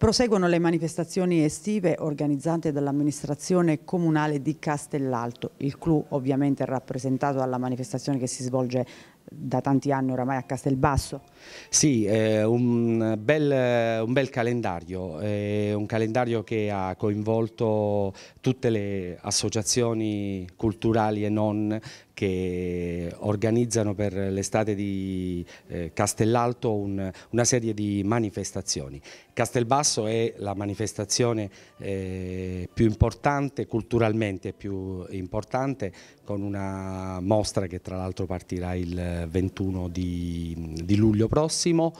Proseguono le manifestazioni estive organizzate dall'amministrazione comunale di Castellalto. Il clou ovviamente è rappresentato dalla manifestazione che si svolge da tanti anni oramai a Castelbasso. Sì, eh, un, bel, un, bel, calendario, eh, un calendario che ha coinvolto tutte le associazioni culturali e non che organizzano per l'estate di eh, Castellalto un, una serie di manifestazioni. Castelbasso è la manifestazione eh, più importante, culturalmente più importante, con una mostra che tra l'altro partirà il 21 di, di luglio prossimo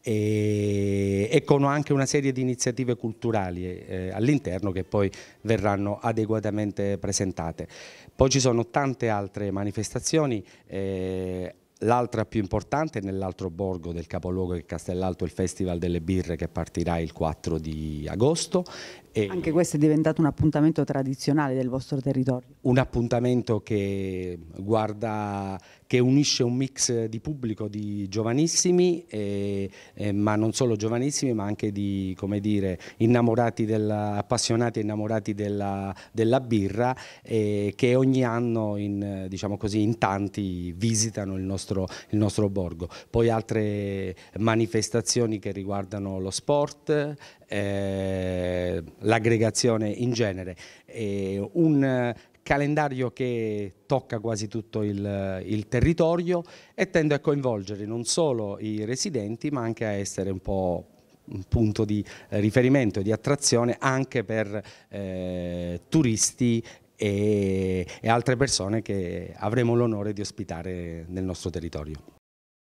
e, e, con anche una serie di iniziative culturali eh, all'interno che poi verranno adeguatamente presentate. Poi ci sono tante altre manifestazioni. Eh, L'altra più importante è nell'altro borgo del capoluogo che è Castellalto, il Festival delle Birre che partirà il 4 di agosto. E Anche questo è diventato un appuntamento tradizionale del vostro territorio. Un appuntamento che guarda che unisce un mix di pubblico di giovanissimi, e, e, ma non solo giovanissimi, ma anche di dire, innamorati della, appassionati e innamorati della, della birra eh, che ogni anno in, diciamo così, in tanti visitano il nostro, il nostro borgo. Poi altre manifestazioni che riguardano lo sport, eh, l'aggregazione in genere. Eh, un calendario che tocca quasi tutto il, il, territorio e tende a coinvolgere non solo i residenti ma anche a essere un po' un punto di riferimento e di attrazione anche per eh, turisti e, e altre persone che avremo l'onore di ospitare nel nostro territorio.